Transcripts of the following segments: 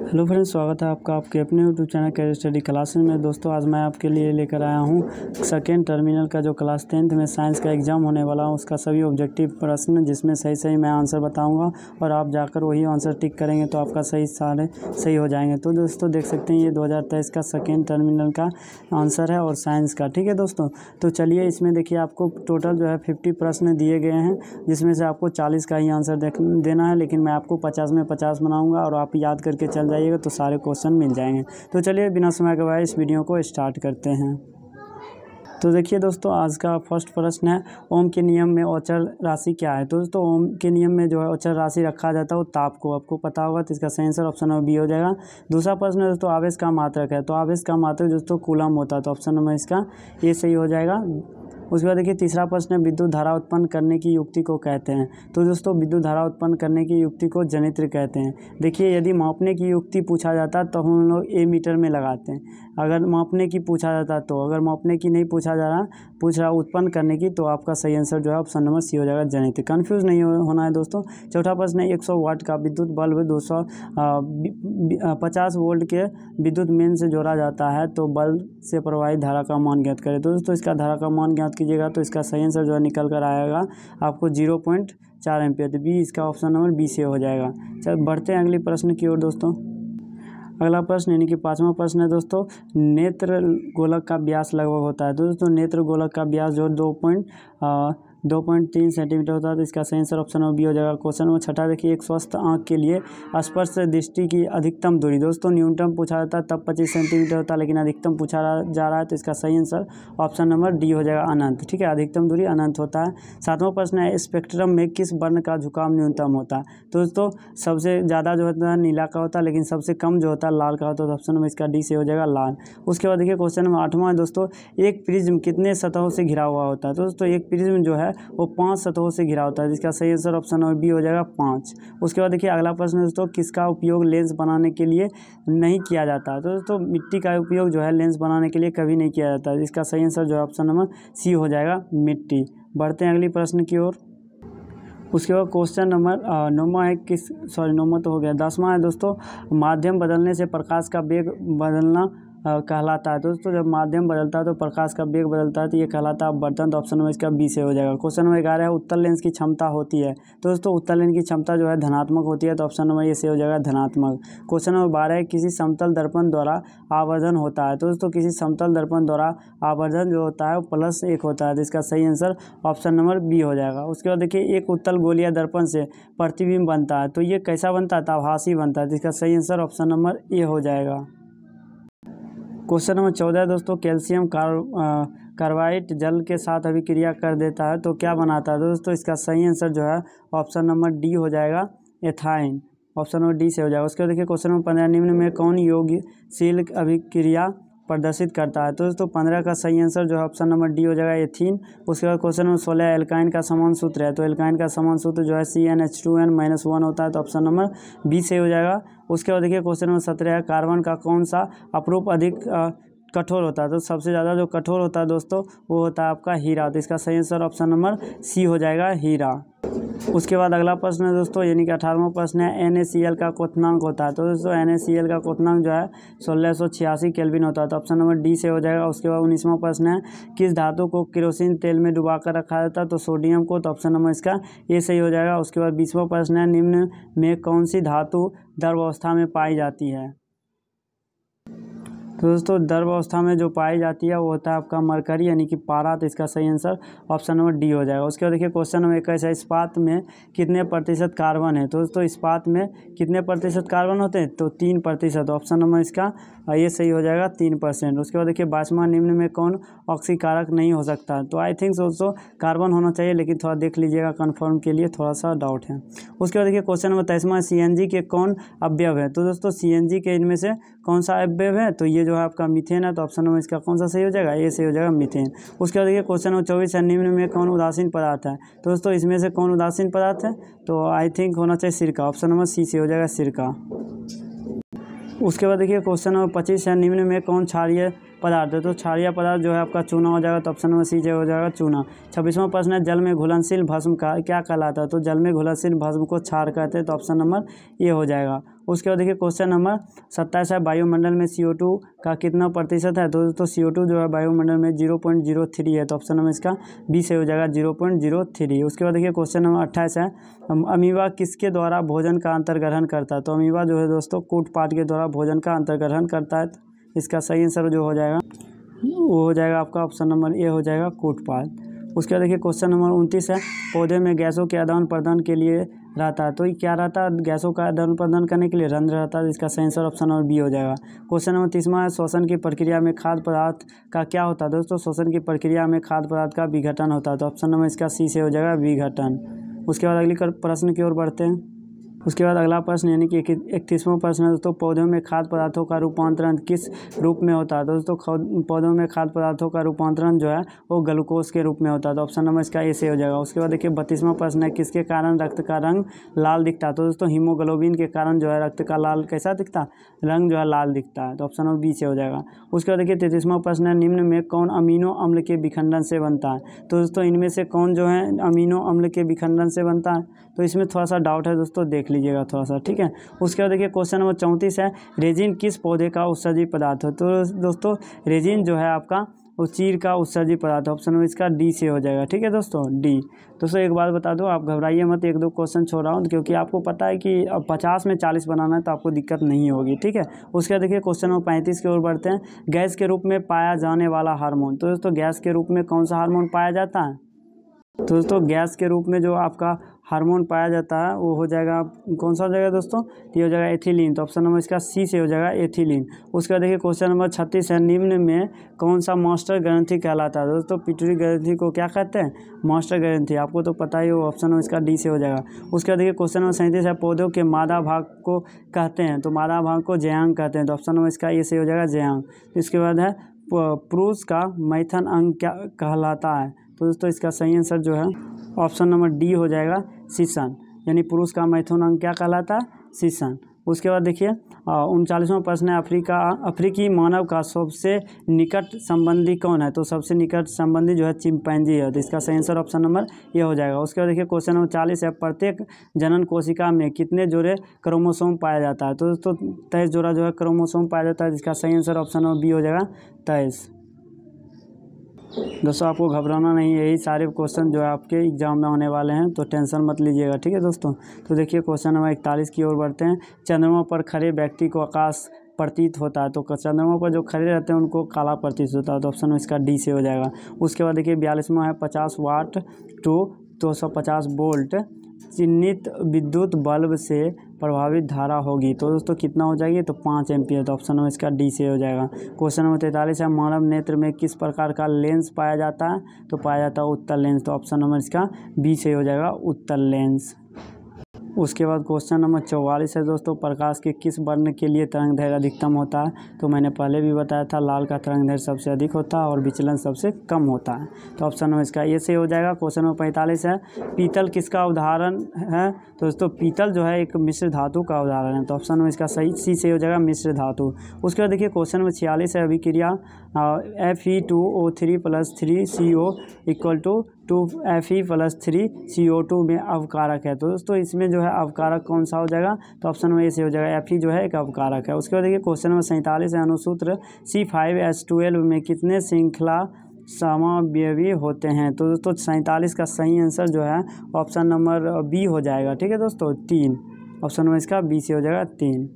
hello friends स्वागत है आपका आपके अपने यूट्यूब चैनल के स्टडी क्लासेस में दोस्तों आज मैं आपके लिए लेकर आया हूं सेकेंड टर्मिनल का जो क्लास टेंथ में साइंस का एग्ज़ाम होने वाला है उसका सभी ऑब्जेक्टिव प्रश्न जिसमें सही सही मैं आंसर बताऊंगा और आप जाकर वही आंसर टिक करेंगे तो आपका सही सारे सही हो जाएंगे तो दोस्तों देख सकते हैं ये दो का सेकेंड टर्मिनल का आंसर है और साइंस का ठीक है दोस्तों तो चलिए इसमें देखिए आपको टोटल जो है फिफ्टी प्रश्न दिए गए हैं जिसमें से आपको चालीस का ही आंसर देना है लेकिन मैं आपको पचास में पचास बनाऊँगा और आप याद करके चल जाइएगा तो सारे क्वेश्चन मिल जाएंगे तो चलिए बिना समय के बाद इस वीडियो को स्टार्ट करते हैं तो देखिए दोस्तों आज का फर्स्ट प्रश्न है ओम के नियम में अचर राशि क्या है तो दोस्तों ओम के नियम में जो है अचर राशि रखा जाता है वो ताप को आपको पता होगा तो इसका सेंसर ऑप्शन नंबर बी हो जाएगा दूसरा प्रश्न है दोस्तों आवेश का मात्रक है तो आवेश का मात्रक दोस्तों कूलम होता है तो ऑप्शन नंबर इसका ये सही हो जाएगा उसके बाद देखिए तीसरा प्रश्न है विद्युत धारा उत्पन्न करने की युक्ति को कहते हैं तो दोस्तों विद्युत धारा उत्पन्न करने की युक्ति को जनित्र कहते हैं देखिए यदि मापने की युक्ति पूछा जाता तो हम लोग ए मीटर में लगाते हैं अगर मापने की पूछा जाता तो अगर मापने की नहीं पूछा जा रहा पूछ रहा उत्पन्न करने की तो आपका सही आंसर जो है ऑप्शन नंबर सी हो जाएगा जनित कन्फ्यूज़ नहीं होना है दोस्तों चौथा प्रश्न एक सौ वाट का विद्युत बल्ब दो सौ पचास वोल्ट के विद्युत मेन से जोड़ा जाता है तो बल्ब से प्रवाहित धारा का मान ज्ञात करें तो दोस्तों इसका धारा का मान ज्ञात कीजिएगा तो इसका सही आंसर जो है निकल कर आएगा आपको जीरो पॉइंट चार एम्पियर तो बी इसका ऑप्शन नंबर बी से हो जाएगा चल बढ़ते हैं अगले प्रश्न की ओर दोस्तों अगला प्रश्न यानी कि पाँचवा प्रश्न है दोस्तों नेत्र गोलक का ब्यास लगभग होता है तो दोस्तों नेत्र गोलक का ब्यास जो दो पॉइंट दो पॉइंट तीन सेंटीमीटर होता है तो इसका सही आंसर ऑप्शन में बी हो जाएगा क्वेश्चन नंबर छठा देखिए एक स्वस्थ आंख के लिए स्पर्श दृष्टि की अधिकतम दूरी दोस्तों न्यूनतम पूछा जाता है तब पच्चीस सेंटीमीटर होता है लेकिन अधिकतम पूछा जा रहा है तो इसका सही आंसर ऑप्शन नंबर डी हो जाएगा अनंत ठीक है अधिकतम दूरी अनंत होता है सातवां प्रश्न है स्पेक्ट्रम में किस वर्ण का झुकाव न्यूनतम होता है तो दोस्तों सबसे ज़्यादा जो होता है नीला का होता है लेकिन सबसे कम जो होता है लाल का होता है तो ऑप्शन नंबर इसका डी से हो जाएगा लाल उसके बाद देखिए क्वेश्चन नंबर आठवां है दोस्तों एक प्रिज्म कितने सतहों से घिरा हुआ होता है तो दोस्तों एक प्रिज्म जो है है वो पाँच सतहों से घिरा होता है जिसका सही आंसर ऑप्शन बी हो जाएगा पाँच उसके बाद देखिए अगला प्रश्न दोस्तों किसका उपयोग लेंस बनाने के लिए नहीं किया जाता तो दोस्तों मिट्टी का उपयोग जो है लेंस बनाने के लिए कभी नहीं किया जाता जिसका सही आंसर जो है ऑप्शन नंबर सी हो जाएगा मिट्टी बढ़ते हैं अगली प्रश्न की ओर उसके बाद क्वेश्चन नंबर नौवा है किस सॉरी नौवा तो हो गया दसवां है दोस्तों माध्यम बदलने से प्रकाश का वेग बदलना कहलाता है दोस्तों जब माध्यम बदलता है तो प्रकाश का वेग बदलता है तो ये कहलाता है बर्तन तो ऑप्शन नंबर इसका बी से हो जाएगा क्वेश्चन नंबर ग्यारह है उत्तर लेंस की क्षमता होती है तो दोस्तों उत्तर लेंस की क्षमता जो है धनात्मक होती है तो ऑप्शन नंबर ये से हो जाएगा धनात्मक क्वेश्चन नंबर बारह है किसी समतल दर्पण द्वारा आवर्धन होता है तो दोस्तों किसी समतल दर्पण द्वारा आवर्धन जो होता है वो प्लस एक होता है तो इसका सही आंसर ऑप्शन नंबर बी हो जाएगा उसके बाद देखिए एक उत्तल गोलिया दर्पण से प्रतिबिंब बनता है तो ये कैसा बनता है ताभासी तो बनता है जिसका तो सही आंसर ऑप्शन नंबर ए हो जाएगा क्वेश्चन नंबर चौदह दोस्तों कैल्शियम कार कार्बाइट जल के साथ अभिक्रिया कर देता है तो क्या बनाता है तो दोस्तों इसका सही आंसर जो है ऑप्शन नंबर डी हो जाएगा एथाइन ऑप्शन नंबर डी से हो जाएगा उसके बाद देखिए क्वेश्चन नंबर पंद्रह निम्न में कौन योग्यशील अभिक्रिया प्रदर्शित करता है तो दोस्तों पंद्रह का सही आंसर जो है ऑप्शन नंबर डी हो जाएगा एथीन उसके बाद क्वेश्चन नंबर सोलह एल्काइन का समान सूत्र है तो एल्काइन का समान सूत्र जो है C N H two N minus one होता है तो ऑप्शन नंबर बी से हो जाएगा उसके बाद देखिए क्वेश्चन नंबर सत्रह है कार्बन का कौन सा अपरूप अधिक कठोर होता है तो सबसे ज़्यादा जो कठोर होता है दोस्तों वो होता है आपका हीरा तो इसका सही आंसर ऑप्शन नंबर सी हो जाएगा हीरा उसके बाद अगला प्रश्न है दोस्तों यानी कि अठारहवा प्रश्न है एन का क्वनांक होता है तो दोस्तों एन का क्वनांक जो है सोलह सौ छियासी होता है तो ऑप्शन नंबर डी से हो जाएगा उसके बाद उन्नीसवा प्रश्न है किस धातु को किरोसिन तेल में डुबा कर रखा जाता है तो सोडियम को तो ऑप्शन नंबर इसका ए सही हो जाएगा उसके बाद बीसवा प्रश्न है निम्न में कौन सी धातु दर्व अवस्था में पाई जाती है तो दोस्तों द्रव अवस्था में जो पाई जाती है वो होता है आपका मरकरी यानी कि पारा तो इसका सही आंसर ऑप्शन नंबर डी हो जाएगा उसके बाद देखिए क्वेश्चन नंबर इक्कीस है इस्पात में कितने प्रतिशत कार्बन है तो दोस्तों इस्पात में कितने प्रतिशत कार्बन होते हैं तो तीन प्रतिशत ऑप्शन नंबर इसका ये सही हो जाएगा तीन परसेंट उसके बाद देखिए बासमान निम्न में कौन ऑक्सीकारक नहीं हो सकता तो आई थिंक दोस्तों कार्बन होना चाहिए लेकिन थोड़ा देख लीजिएगा कन्फर्म के लिए थोड़ा सा डाउट है उसके बाद देखिए क्वेश्चन नंबर तेईसवा सी के कौन अवयव है तो दोस्तों सी के इनमें से कौन सा अवयव है तो ये जो है आपका मिथेन है तो ऑप्शन नंबर इसका कौन सा सही हो जाएगा ये सही हो जाएगा मिथेन उसके बाद देखिए क्वेश्चन नंबर चौबीस है निम्न में कौन उदासीन पदार्थ है तो दोस्तों इसमें से कौन उदासीन पदार्थ है तो आई थिंक होना चाहिए सिरका ऑप्शन नंबर सी से हो जाएगा सिरका उसके बाद देखिए क्वेश्चन नंबर पच्चीस है निम्न में कौन क्षारिय पदार्थ तो क्षारिय पदार्थ जो है आपका चूना हो जाएगा तो ऑप्शन नंबर सी जो हो जाएगा चूना छब्बीसवां प्रश्न है जल में घुलनशील भस्म का क्या कहलाता है तो जल में घुलनशील भस्म को क्षार कहते हैं तो ऑप्शन नंबर ये हो जाएगा उसके बाद देखिए क्वेश्चन नंबर सत्ताईस है वायुमंडल में सी का कितना प्रतिशत है तो दोस्तों सी जो है वायुमंडल में जीरो पॉइंट जीरो थ्री है तो ऑप्शन नंबर इसका बी से हो जाएगा जीरो पॉइंट जीरो थ्री उसके बाद देखिए क्वेश्चन नंबर अट्ठाईस है अमीबा किसके द्वारा भोजन का अंतर्ग्रहण करता है तो अमीबा जो है दोस्तों कूट के द्वारा भोजन का अंतर्ग्रहण करता है इसका सही आंसर जो हो जाएगा वो हो जाएगा आपका ऑप्शन नंबर ए हो जाएगा कोटपाल उसके बाद देखिए क्वेश्चन नंबर उनतीस है पौधे में गैसों के आदान प्रदान के लिए रहता है तो ये क्या रहता है गैसों का आदान प्रदान करने के लिए रंध्र रहता है इसका सही आंसर ऑप्शन नंबर बी हो जाएगा क्वेश्चन नंबर तीसवा है श्वसन की प्रक्रिया में खाद्य पदार्थ का क्या होता है दोस्तों श्वसन की प्रक्रिया में खाद्य पदार्थ का विघटन होता है तो ऑप्शन नंबर इसका सी से हो जाएगा विघटन उसके बाद अगली प्रश्न की ओर बढ़ते हैं उसके बाद अगला प्रश्न यानी कि इकतीसवां प्रश्न है दोस्तों पौधों में खाद्य पदार्थों का रूपांतरण किस रूप में होता है तो दोस्तों पौधों में खाद्य पदार्थों का रूपांतरण जो है वो ग्लूकोज के रूप में होता है तो ऑप्शन नंबर इसका ए से हो जाएगा उसके बाद देखिए बत्तीसवां प्रश्न है किसके कारण रक्त का रंग लाल दिखता है तो दोस्तों हीमोग्लोबिन के कारण जो है रक्त का लाल कैसा दिखता है रंग जो है लाल दिखता है तो ऑप्शन नंबर बी से हो जाएगा उसके बाद देखिए तैतीसवां प्रश्न है निम्न में कौन अमीनो अम्ल के विखंडन से बनता है तो दोस्तों इनमें से कौन जो है अमीनो अम्ल के विखंडन से बनता है तो इसमें थोड़ा सा डाउट है दोस्तों देख लीजिएगा थोड़ा सा ठीक है उसके बाद देखिए क्वेश्चन नंबर चौंतीस है रेजिन किस पौधे का उत्सर्जी पदार्थ हो तो दोस्तों रेजिन जो है आपका वो चीर का उत्सर्जी पदार्थ ऑप्शन नंबर इसका डी से हो जाएगा ठीक है दोस्तों डी दोस्तों एक बात बता दो आप घबराइए मत एक दो क्वेश्चन छोड़ रहा हूँ क्योंकि आपको पता है कि अब पचास में चालीस बनाना है तो आपको दिक्कत नहीं होगी ठीक है उसके बाद देखिए क्वेश्चन नंबर पैंतीस की ओर बढ़ते हैं गैस के रूप में पाया जाने वाला हारमोन तो दोस्तों गैस के रूप में कौन सा हारमोन पाया जाता है तो दोस्तों गैस के रूप में जो आपका हार्मोन पाया जाता है वो हो जाएगा कौन सा हो जाएगा दोस्तों ये हो जाएगा एथिलीन तो ऑप्शन नंबर इसका सी से हो जाएगा एथिलीन उसके बाद देखिए क्वेश्चन नंबर छत्तीस है निम्न में कौन सा मास्टर ग्रंथि कहलाता है तो दोस्तों पिटरी ग्रंथि को क्या कहते हैं मास्टर ग्रंथि आपको तो पता ही हो ऑप्शन नंबर इसका डी से हो जाएगा उसके बाद देखिए क्वेश्चन नंबर सैंतीस है पौधों के मादा भाग को कहते हैं तो मादा भाग को जयांग कहते हैं तो ऑप्शन नंबर इसका ए से हो जाएगा जयांग इसके बाद है पुरुष का मैथन अंग क्या कहलाता है तो दोस्तों इसका सही आंसर जो है ऑप्शन नंबर डी हो जाएगा शीशान यानी पुरुष का मैथुन अंग क्या कहलाता है शीशान उसके बाद देखिए उनचालीसवां प्रश्न है अफ्रीका अफ्रीकी मानव का सबसे निकट संबंधी कौन है तो सबसे निकट संबंधी जो है चिंपैंजी है तो इसका सही आंसर ऑप्शन नंबर ये हो जाएगा उसके बाद देखिए क्वेश्चन नंबर चालीस है प्रत्येक जनन कोशिका में कितने जोड़े क्रोमोसोम पाया जाता है तो दोस्तों तेईस जोड़ा जो है क्रोमोसोम पाया जाता है जिसका तो सही आंसर ऑप्शन नंबर बी हो जाएगा तेईस दोस्तों आपको घबराना नहीं है यही सारे क्वेश्चन जो है आपके एग्जाम में होने वाले हैं तो टेंशन मत लीजिएगा ठीक है दोस्तों तो देखिए क्वेश्चन नंबर इकतालीस की ओर बढ़ते हैं चंद्रमा पर खड़े व्यक्ति को आकाश प्रतीत होता है तो चंद्रमा पर जो खड़े रहते हैं उनको काला प्रतीत होता है तो ऑप्शन इसका डी से हो जाएगा उसके बाद देखिए बयालीसवा है पचास वाट टू दो सौ पचास वोल्ट चिन्हित विद्युत बल्ब से प्रभावित धारा होगी तो दोस्तों कितना हो जाएगी तो पाँच एम्पियर तो ऑप्शन नंबर इसका डी से हो जाएगा क्वेश्चन नंबर तैंतालीस है मानव नेत्र में किस प्रकार का लेंस पाया जाता है तो पाया जाता है उत्तर लेंस तो ऑप्शन नंबर इसका बी से हो जाएगा उत्तर लेंस उसके बाद क्वेश्चन नंबर चौवालीस है दोस्तों प्रकाश के किस वर्ण के लिए तरंग धैर्य अधिकतम होता है तो मैंने पहले भी बताया था लाल का तरंग धैर्य सबसे अधिक होता है और विचलन सबसे कम होता है तो ऑप्शन नंबर इसका ये सही हो जाएगा क्वेश्चन नंबर पैंतालीस है पीतल किसका उदाहरण है तो दोस्तों पीतल जो है एक मिश्र धातु का उदाहरण है तो ऑप्शन नंबर इसका सही सी सही हो जाएगा मिश्र धातु उसके बाद देखिए क्वेश्चन नंबर छियालीस है अभिक्रिया F E two O three plus three C O equal to two F E plus three C O two में अवकारक है तो दोस्तों इसमें जो है अवकारक कौन सा हो जाएगा तो ऑप्शन नंबर ए से हो जाएगा एफ ई e जो है एक अवकारक है उसके बाद देखिए क्वेश्चन नंबर सैंतालीस है अनुसूत्र सी फाइव एस ट्वेल्व में कितने श्रृंखला समावयवी होते हैं तो दोस्तों सैंतालीस का सही आंसर जो है ऑप्शन नंबर बी हो जाएगा ठीक है दोस्तों तीन ऑप्शन नंबर इसका बी से हो जाएगा तीन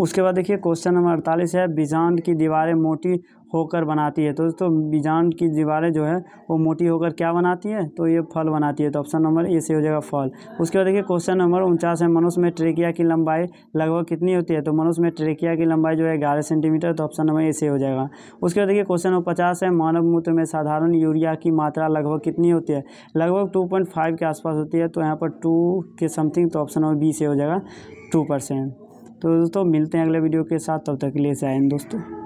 उसके बाद देखिए क्वेश्चन नंबर अड़तालीस है बीजांड की दीवारें मोटी होकर बनाती है तो दोस्तों बीजाण की दीवारें जो है वो मोटी होकर क्या बनाती है तो ये फल बनाती है तो ऑप्शन नंबर ए से हो जाएगा फल उसके बाद देखिए क्वेश्चन नंबर उनचास है मनुष्य में ट्रेकिया की लंबाई लगभग कितनी होती है तो मनुष्य में ट्रेकिया की लंबाई जो है ग्यारह सेंटीमीटर तो ऑप्शन नंबर ए से हो जाएगा उसके बाद देखिए क्वेश्चन नंबर पचास है मानव मूत्र में साधारण यूरिया की मात्रा लगभग कितनी होती है लगभग टू पॉइंट फाइव के आसपास होती है तो यहाँ पर टू के समथिंग तो ऑप्शन नंबर बी से हो जाएगा टू परसेंट तो दोस्तों मिलते हैं अगले वीडियो के साथ तब तक के लिए से आए दोस्तों